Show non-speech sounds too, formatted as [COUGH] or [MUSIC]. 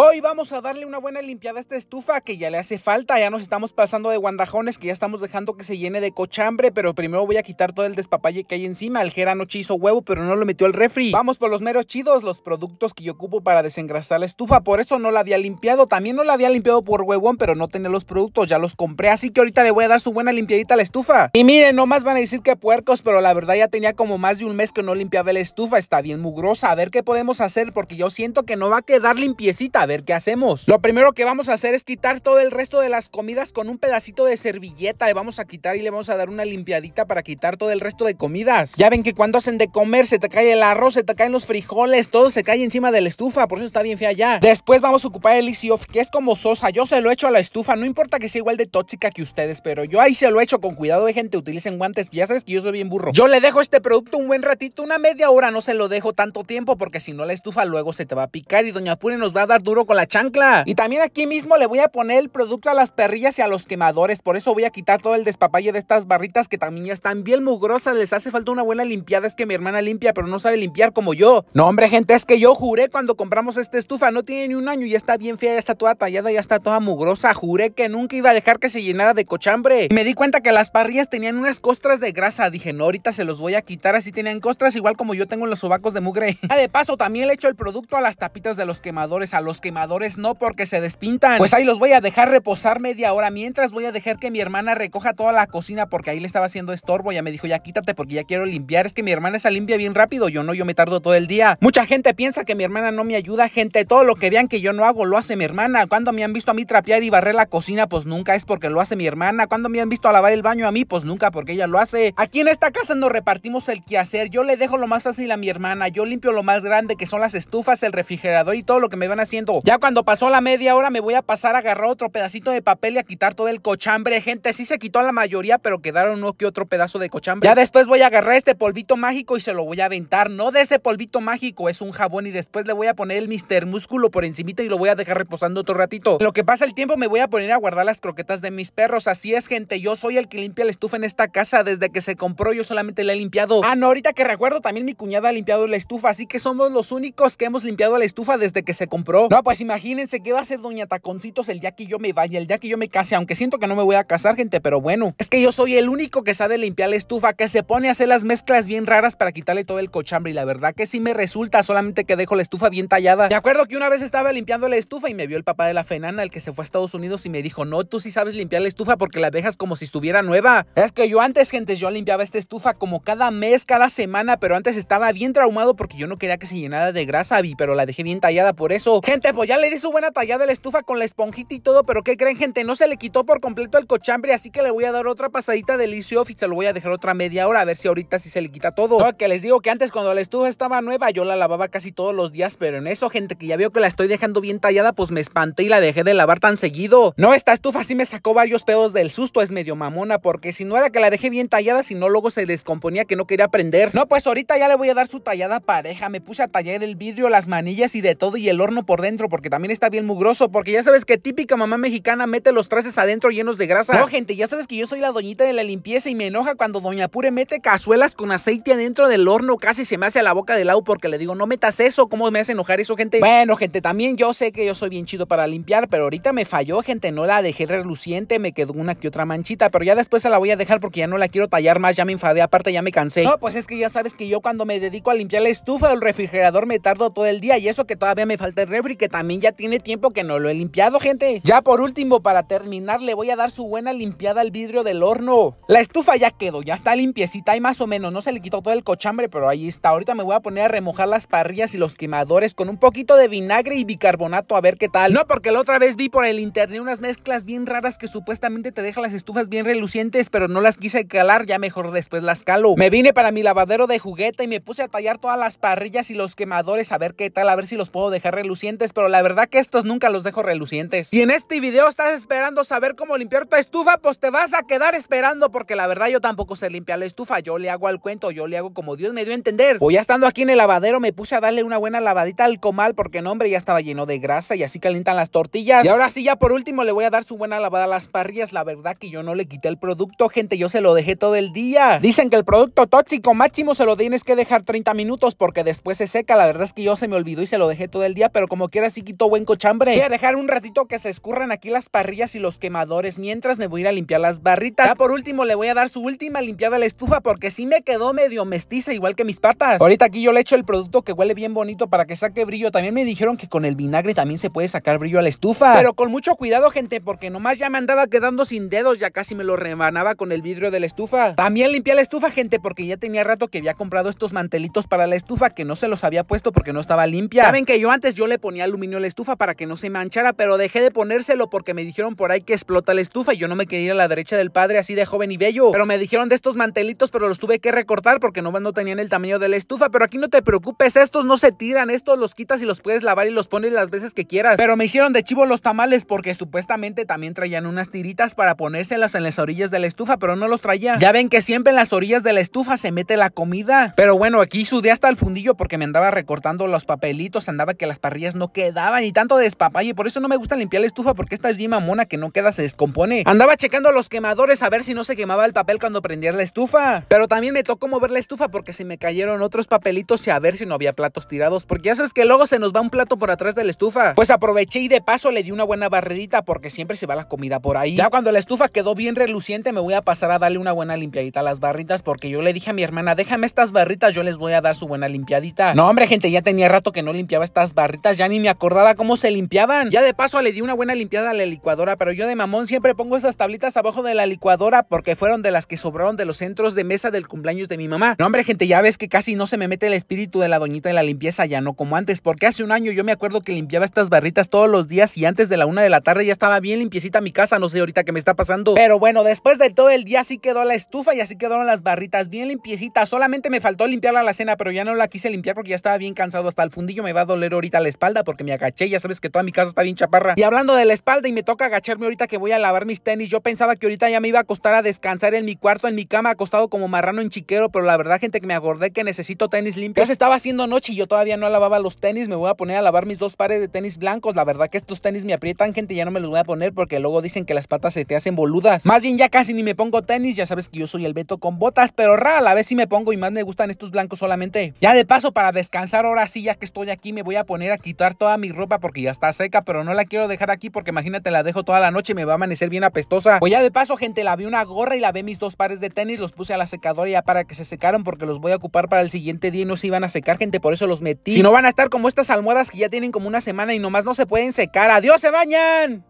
Hoy vamos a darle una buena limpiada a esta estufa que ya le hace falta, ya nos estamos pasando de guandajones, que ya estamos dejando que se llene de cochambre, pero primero voy a quitar todo el despapalle que hay encima, el gerano hizo huevo, pero no lo metió al refri. Vamos por los meros chidos, los productos que yo ocupo para desengrasar la estufa, por eso no la había limpiado, también no la había limpiado por huevón, pero no tenía los productos, ya los compré, así que ahorita le voy a dar su buena limpiadita a la estufa. Y miren, más van a decir que puercos, pero la verdad ya tenía como más de un mes que no limpiaba la estufa, está bien mugrosa, a ver qué podemos hacer, porque yo siento que no va a quedar limpiecita, ver qué hacemos. Lo primero que vamos a hacer es quitar todo el resto de las comidas con un pedacito de servilleta. Le vamos a quitar y le vamos a dar una limpiadita para quitar todo el resto de comidas. Ya ven que cuando hacen de comer se te cae el arroz, se te caen los frijoles, todo se cae encima de la estufa, por eso está bien fea ya. Después vamos a ocupar el Easy Off, que es como sosa. Yo se lo echo a la estufa, no importa que sea igual de tóxica que ustedes, pero yo ahí se lo echo con cuidado de gente, utilicen guantes. Ya sabes que yo soy bien burro. Yo le dejo este producto un buen ratito, una media hora, no se lo dejo tanto tiempo porque si no la estufa luego se te va a picar y doña Pure nos va a dar duro con la chancla. Y también aquí mismo le voy a poner el producto a las perrillas y a los quemadores. Por eso voy a quitar todo el despapalle de estas barritas que también ya están bien mugrosas. Les hace falta una buena limpiada. Es que mi hermana limpia, pero no sabe limpiar como yo. No, hombre, gente, es que yo juré cuando compramos esta estufa. No tiene ni un año, ya está bien fea, ya está toda tallada, ya está toda mugrosa. Juré que nunca iba a dejar que se llenara de cochambre. Y me di cuenta que las parrillas tenían unas costras de grasa. Dije, no, ahorita se los voy a quitar. Así tenían costras, igual como yo tengo en los sobacos de mugre. [LAUGHS] de paso, también le echo el producto a las tapitas de los quemadores, a los que quemadores no porque se despintan. Pues ahí los voy a dejar reposar media hora mientras voy a dejar que mi hermana recoja toda la cocina porque ahí le estaba haciendo estorbo. Ya me dijo, ya quítate porque ya quiero limpiar. Es que mi hermana se limpia bien rápido. Yo no, yo me tardo todo el día. Mucha gente piensa que mi hermana no me ayuda. Gente, todo lo que vean que yo no hago lo hace mi hermana. Cuando me han visto a mí trapear y barrer la cocina, pues nunca es porque lo hace mi hermana. Cuando me han visto a lavar el baño a mí, pues nunca porque ella lo hace. Aquí en esta casa nos repartimos el quehacer. Yo le dejo lo más fácil a mi hermana. Yo limpio lo más grande que son las estufas, el refrigerador y todo lo que me van haciendo ya cuando pasó la media hora me voy a pasar a agarrar otro pedacito de papel y a quitar todo el cochambre. Gente, sí se quitó la mayoría, pero quedaron uno que otro pedazo de cochambre. Ya después voy a agarrar este polvito mágico y se lo voy a aventar. No de ese polvito mágico, es un jabón y después le voy a poner el Mister Músculo por encimita y lo voy a dejar reposando otro ratito. lo que pasa el tiempo me voy a poner a guardar las croquetas de mis perros. Así es, gente, yo soy el que limpia la estufa en esta casa. Desde que se compró yo solamente la he limpiado. Ah, no, ahorita que recuerdo también mi cuñada ha limpiado la estufa, así que somos los únicos que hemos limpiado la estufa desde que se compró. Pues pues imagínense qué va a hacer Doña Taconcitos el día que yo me vaya, el día que yo me case, aunque siento que no me voy a casar, gente, pero bueno. Es que yo soy el único que sabe limpiar la estufa, que se pone a hacer las mezclas bien raras para quitarle todo el cochambre y la verdad que sí me resulta, solamente que dejo la estufa bien tallada. Me acuerdo que una vez estaba limpiando la estufa y me vio el papá de la Fenana, el que se fue a Estados Unidos y me dijo, no, tú sí sabes limpiar la estufa porque la dejas como si estuviera nueva. Es que yo antes, gente, yo limpiaba esta estufa como cada mes, cada semana, pero antes estaba bien traumado porque yo no quería que se llenara de grasa, vi, pero la dejé bien tallada por eso. Gente, pues ya le di su buena tallada a la estufa con la esponjita y todo, pero ¿qué creen, gente? No se le quitó por completo el cochambre, así que le voy a dar otra pasadita de y se lo voy a dejar otra media hora, a ver si ahorita sí se le quita todo. No, que les digo que antes cuando la estufa estaba nueva, yo la lavaba casi todos los días, pero en eso, gente, que ya veo que la estoy dejando bien tallada, pues me espanté y la dejé de lavar tan seguido. No, esta estufa sí me sacó varios pedos del susto, es medio mamona, porque si no era que la dejé bien tallada, si no luego se descomponía que no quería prender. No, pues ahorita ya le voy a dar su tallada pareja, me puse a tallar el vidrio, las manillas y de todo y el horno por dentro porque también está bien mugroso, porque ya sabes que típica mamá mexicana mete los trastes adentro llenos de grasa. No, gente, ya sabes que yo soy la doñita de la limpieza y me enoja cuando doña Pure mete cazuelas con aceite adentro del horno, casi se me hace a la boca del lado porque le digo, no metas eso, ¿cómo me hace enojar eso, gente? Bueno, gente, también yo sé que yo soy bien chido para limpiar, pero ahorita me falló, gente, no la dejé reluciente, me quedó una que otra manchita, pero ya después se la voy a dejar porque ya no la quiero tallar más, ya me enfadé, aparte ya me cansé. No, pues es que ya sabes que yo cuando me dedico a limpiar la estufa o el refrigerador me tardo todo el día y eso que todavía me falta el refri también ya tiene tiempo que no lo he limpiado, gente. Ya por último, para terminar, le voy a dar su buena limpiada al vidrio del horno. La estufa ya quedó, ya está limpiecita y más o menos. No se le quitó todo el cochambre, pero ahí está. Ahorita me voy a poner a remojar las parrillas y los quemadores con un poquito de vinagre y bicarbonato a ver qué tal. No, porque la otra vez vi por el internet unas mezclas bien raras que supuestamente te dejan las estufas bien relucientes, pero no las quise calar, ya mejor después las calo. Me vine para mi lavadero de juguete y me puse a tallar todas las parrillas y los quemadores a ver qué tal, a ver si los puedo dejar relucientes, pero la verdad que estos nunca los dejo relucientes. Y en este video estás esperando saber cómo limpiar tu estufa, pues te vas a quedar esperando porque la verdad yo tampoco sé limpiar la estufa. Yo le hago al cuento, yo le hago como Dios me dio a entender. O ya estando aquí en el lavadero me puse a darle una buena lavadita al comal porque no hombre ya estaba lleno de grasa y así calientan las tortillas. Y ahora sí ya por último le voy a dar su buena lavada a las parrillas. La verdad que yo no le quité el producto, gente, yo se lo dejé todo el día. Dicen que el producto tóxico máximo se lo tienes que dejar 30 minutos porque después se seca. La verdad es que yo se me olvidó y se lo dejé todo el día, pero como quiera Así quito buen cochambre. Voy a dejar un ratito que se escurran aquí las parrillas y los quemadores mientras me voy a ir a limpiar las barritas. Ya por último le voy a dar su última limpiada a la estufa porque sí me quedó medio mestiza igual que mis patas. Ahorita aquí yo le echo el producto que huele bien bonito para que saque brillo. También me dijeron que con el vinagre también se puede sacar brillo a la estufa. Pero con mucho cuidado gente porque nomás ya me andaba quedando sin dedos. Ya casi me lo remanaba con el vidrio de la estufa. También limpié la estufa gente porque ya tenía rato que había comprado estos mantelitos para la estufa que no se los había puesto porque no estaba limpia. Saben que yo antes yo le ponía la estufa para que no se manchara, pero dejé de ponérselo porque me dijeron por ahí que explota la estufa y yo no me quería ir a la derecha del padre así de joven y bello. Pero me dijeron de estos mantelitos, pero los tuve que recortar porque no, no tenían el tamaño de la estufa. Pero aquí no te preocupes, estos no se tiran, estos los quitas y los puedes lavar y los pones las veces que quieras. Pero me hicieron de chivo los tamales porque supuestamente también traían unas tiritas para ponérselas en las orillas de la estufa, pero no los traía. Ya ven que siempre en las orillas de la estufa se mete la comida. Pero bueno, aquí sudé hasta el fundillo porque me andaba recortando los papelitos, andaba que las parrillas no quedaban daban y tanto despapalle. Por eso no me gusta limpiar la estufa porque esta es bien mamona que no queda, se descompone. Andaba checando los quemadores a ver si no se quemaba el papel cuando prendía la estufa. Pero también me tocó mover la estufa porque se me cayeron otros papelitos y a ver si no había platos tirados. Porque ya sabes que luego se nos va un plato por atrás de la estufa. Pues aproveché y de paso le di una buena barredita porque siempre se va la comida por ahí. Ya cuando la estufa quedó bien reluciente me voy a pasar a darle una buena limpiadita a las barritas porque yo le dije a mi hermana, déjame estas barritas, yo les voy a dar su buena limpiadita. No, hombre, gente, ya tenía rato que no limpiaba estas barritas, ya ni me acordaba cómo se limpiaban. Ya de paso le di una buena limpiada a la licuadora, pero yo de mamón siempre pongo esas tablitas abajo de la licuadora porque fueron de las que sobraron de los centros de mesa del cumpleaños de mi mamá. No, hombre, gente, ya ves que casi no se me mete el espíritu de la doñita de la limpieza, ya no como antes, porque hace un año yo me acuerdo que limpiaba estas barritas todos los días y antes de la una de la tarde ya estaba bien limpiecita mi casa, no sé ahorita qué me está pasando. Pero bueno, después de todo el día sí quedó la estufa y así quedaron las barritas bien limpiecitas. Solamente me faltó limpiarla la cena, pero ya no la quise limpiar porque ya estaba bien cansado. Hasta el fundillo me va a doler ahorita la espalda porque que me agaché. Ya sabes que toda mi casa está bien chaparra. Y hablando de la espalda y me toca agacharme ahorita que voy a lavar mis tenis. Yo pensaba que ahorita ya me iba a costar a descansar en mi cuarto, en mi cama, acostado como marrano en chiquero. Pero la verdad, gente, que me acordé que necesito tenis limpios. Ya se estaba haciendo noche y yo todavía no lavaba los tenis. Me voy a poner a lavar mis dos pares de tenis blancos. La verdad que estos tenis me aprietan, gente. Ya no me los voy a poner porque luego dicen que las patas se te hacen boludas. Más bien ya casi ni me pongo tenis. Ya sabes que yo soy el Beto con botas. Pero rara la vez sí me pongo y más me gustan estos blancos solamente. Ya de paso, para descansar ahora sí, ya que estoy aquí, me voy a poner a quitar toda mi ropa porque ya está seca, pero no la quiero dejar aquí porque imagínate, la dejo toda la noche y me va a amanecer bien apestosa. Pues ya de paso, gente, la vi una gorra y la vi mis dos pares de tenis, los puse a la secadora ya para que se secaron porque los voy a ocupar para el siguiente día y no se iban a secar, gente, por eso los metí. Si no van a estar como estas almohadas que ya tienen como una semana y nomás no se pueden secar. ¡Adiós, se bañan!